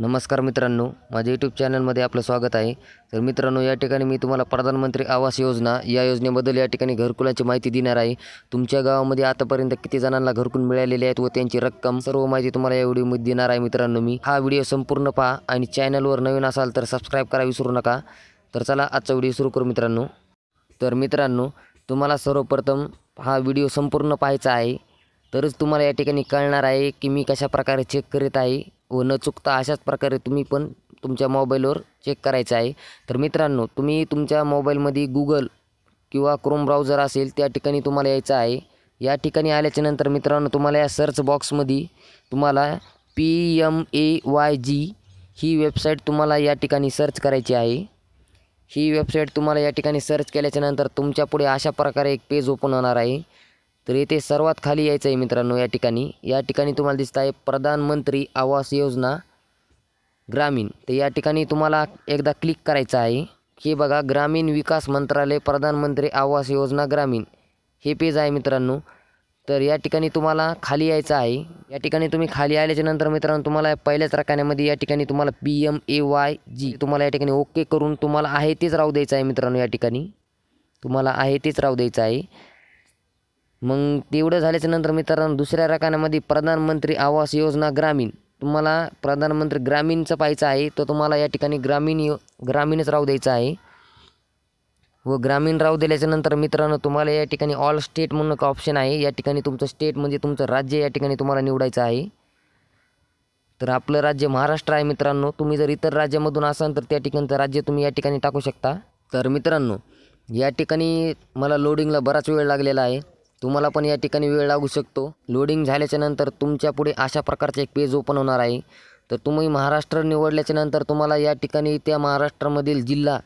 नमस्कार मित्रांनो माझ्या यूट्यूब चॅनलमध्ये आपलं स्वागत आहे तर मित्रांनो या ठिकाणी मी तुम्हाला प्रधानमंत्री आवास योजना या योजनेबद्दल या ठिकाणी घरकुलाची माहिती देणार आहे तुमच्या गावामध्ये आतापर्यंत किती जणांना घरकुल मिळालेले आहेत व त्यांची रक्कम सर्व माहिती तुम्हाला या व्हिडिओमध्ये देणार आहे मित्रांनो मी हा व्हिडिओ संपूर्ण पहा आणि चॅनलवर नवीन असाल तर सबस्क्राईब करा विसरू नका तर चला आजचा व्हिडिओ सुरू करू मित्रांनो तर मित्रांनो तुम्हाला सर्वप्रथम हा व्हिडिओ संपूर्ण पाहायचा आहे तरच तुम्हाला या ठिकाणी कळणार आहे की मी कशा प्रकारे चेक करीत आहे व हो, न चुकता अशाच प्रकारे तुम्ही पण तुमच्या मोबाईलवर चेक करायचं आहे तर मित्रांनो तुम्ही तुमच्या मोबाईलमध्ये गुगल किंवा क्रोम ब्राउझर असेल त्या ठिकाणी तुम्हाला यायचं आहे या ठिकाणी आल्याच्यानंतर मित्रांनो तुम्हाला या सर्च बॉक्समध्ये तुम्हाला P M A Y G ही वेबसाईट तुम्हाला या ठिकाणी सर्च करायची आहे ही वेबसाईट तुम्हाला या ठिकाणी सर्च केल्याच्यानंतर तुमच्या पुढे अशा प्रकारे एक पेज ओपन होणार आहे तर येथे सर्वात खाली यायचं आहे मित्रांनो या ठिकाणी या ठिकाणी तुम्हाला दिसत आहे प्रधानमंत्री आवास योजना ग्रामीण तर या ठिकाणी तुम्हाला एकदा क्लिक करायचं आहे हे बघा ग्रामीण विकास मंत्रालय प्रधानमंत्री आवास योजना ग्रामीण हे पेज आहे मित्रांनो तर या ठिकाणी तुम्हाला खाली यायचं आहे या ठिकाणी तुम्ही खाली आल्याच्या नंतर मित्रांनो तुम्हाला पहिल्याच रकान्यामध्ये या ठिकाणी तुम्हाला P M A Y G तुम्हाला या ठिकाणी ओके करून तुम्हाला आहे तेच राहू द्यायचं आहे मित्रांनो या ठिकाणी तुम्हाला आहे तेच राहू द्यायचं आहे मग तेवढं झाल्याच्या नंतर मित्रांनो दुसऱ्या रकान्यामध्ये प्रधानमंत्री आवास योजना ग्रामीण तुम्हाला प्रधानमंत्री ग्रामीणचं पाहायचं आहे तर तुम्हाला या ठिकाणी ग्रामीण यो ग्रामीणच राहू द्यायचं आहे व ग्रामीण राहू दिल्याच्या नंतर मित्रांनो तुम्हाला या ठिकाणी ऑल स्टेट म्हणून एक ऑप्शन आहे या ठिकाणी तुमचं स्टेट म्हणजे तुमचं राज्य या ठिकाणी तुम्हाला निवडायचं आहे तर आपलं राज्य महाराष्ट्र आहे मित्रांनो तुम्ही जर इतर राज्यामधून असाल तर त्या ठिकाणचं राज्य तुम्ही या ठिकाणी टाकू शकता तर मित्रांनो या ठिकाणी मला लोडिंगला बराच वेळ लागलेला आहे तुम्हाला पण या ठिकाणी वेळ लागू शकतो लोडिंग झाल्याच्यानंतर तुमच्या पुढे अशा प्रकारचे एक पेज ओपन होणार आहे तर तुम्ही महाराष्ट्र निवडल्याच्यानंतर तुम्हाला या ठिकाणी त्या महाराष्ट्रामधील जिल्हा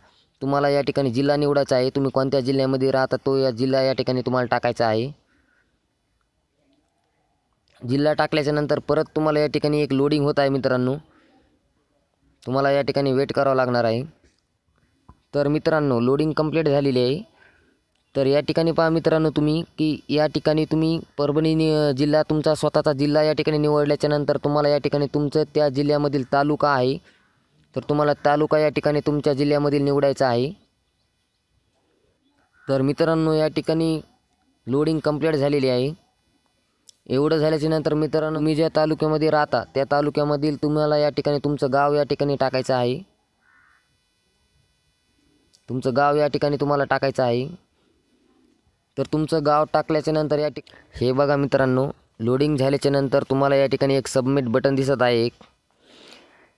तुम्हाला या ठिकाणी जिल्हा निवडायचा आहे तुम्ही कोणत्या जिल्ह्यामध्ये राहता तो या जिल्हा या ठिकाणी तुम्हाला टाकायचा आहे जिल्हा टाकल्याच्यानंतर परत तुम्हाला या ठिकाणी एक लोडिंग होत आहे मित्रांनो तुम्हाला या ठिकाणी वेट करावं लागणार आहे तर मित्रांनो लोडिंग कंप्लीट झालेली आहे तर या ठिकाणी पहा मित्रांनो तुम्ही की या ठिकाणी तुम्ही परभणी जिल्हा तुमचा स्वतःचा जिल्हा या ठिकाणी निवडल्याच्यानंतर तुम्हाला या ठिकाणी तुमचं त्या जिल्ह्यामधील तालुका आहे तर तुम्हाला तालुका या ठिकाणी तुमच्या जिल्ह्यामधील निवडायचा आहे तर मित्रांनो या ठिकाणी लोडिंग कम्प्लीट झालेली आहे एवढं झाल्याच्या नंतर मित्रांनो मी ज्या तालुक्यामध्ये राहता त्या तालुक्यामधील तुम्हाला या ठिकाणी तुमचं गाव या ठिकाणी टाकायचं आहे तुमचं गाव या ठिकाणी तुम्हाला टाकायचं आहे तर तुमचं गाव टाकल्याच्या नंतर या ठिक हे बघा मित्रांनो लोडिंग झाल्याच्या नंतर तुम्हाला या ठिकाणी एक सबमिट बटन दिसत आहे एक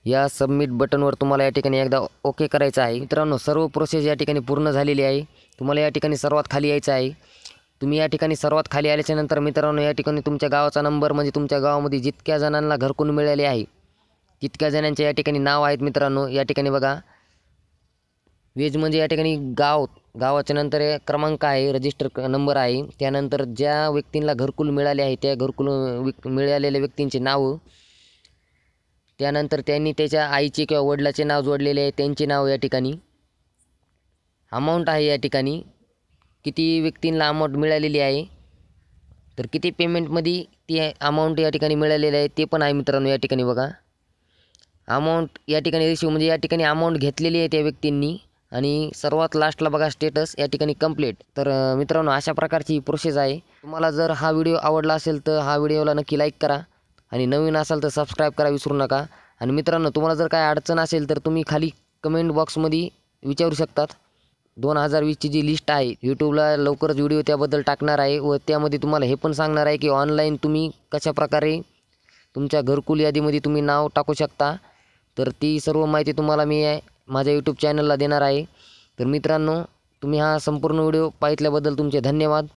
या सबमिट बटनवर तुम्हाला या ठिकाणी एकदा ओके करायचं आहे मित्रांनो सर्व प्रोसेस या ठिकाणी पूर्ण झालेली आहे तुम्हाला या ठिकाणी सर्वात खाली यायचं आहे तुम्ही या ठिकाणी सर्वात खाली आल्याच्यानंतर मित्रांनो या ठिकाणी तुमच्या गावाचा नंबर म्हणजे तुमच्या गावामध्ये जितक्या जणांना घरकून मिळाले आहे तितक्या जणांचे या ठिकाणी नाव आहेत मित्रांनो या ठिकाणी बघा वेज म्हणजे या ठिकाणी गाव गावाच्या नंतर क्रमांक आहे रजिस्टर नंबर आहे त्यानंतर ज्या व्यक्तींना घरकुल मिळाले आहे त्या घरकुल विक मिळालेल्या व्यक्तींचे नावं त्यानंतर त्यांनी त्याच्या आईचे किंवा वडिलाचे नाव जोडलेले आहे त्यांचे नाव या ठिकाणी अमाऊंट आहे या ठिकाणी किती व्यक्तींना अमाऊंट मिळालेली आहे तर किती पेमेंटमध्ये ती अमाऊंट या ठिकाणी मिळालेली आहे ते पण आहे मित्रांनो या ठिकाणी बघा अमाऊंट या ठिकाणी रिसिव्ह म्हणजे या ठिकाणी अमाऊंट घेतलेली आहे त्या व्यक्तींनी आणि सर्वात लास्टला बघा स्टेटस या ठिकाणी कंप्लीट तर मित्रांनो अशा प्रकारची प्रोसेस आहे तुम्हाला जर हा व्हिडिओ आवडला असेल तर हा व्हिडिओला नक्की लाईक करा आणि नवीन असाल तर सबस्क्राईब करा विसरू नका आणि मित्रांनो तुम्हाला जर काय अडचण असेल तर तुम्ही खाली कमेंट बॉक्समध्ये विचारू शकतात दोन हजार वीसची जी लिस्ट आहे यूट्यूबला लवकरच व्हिडिओ त्याबद्दल टाकणार आहे व त्यामध्ये तुम्हाला हे पण सांगणार आहे की ऑनलाईन तुम्ही कशाप्रकारे तुमच्या घरकुल यादीमध्ये तुम्ही नाव टाकू शकता तर ती सर्व माहिती तुम्हाला मी माझ्या यूट्यूब चॅनलला देणार आहे तर मित्रांनो तुम्ही हा संपूर्ण व्हिडिओ पाहितल्याबद्दल तुमचे धन्यवाद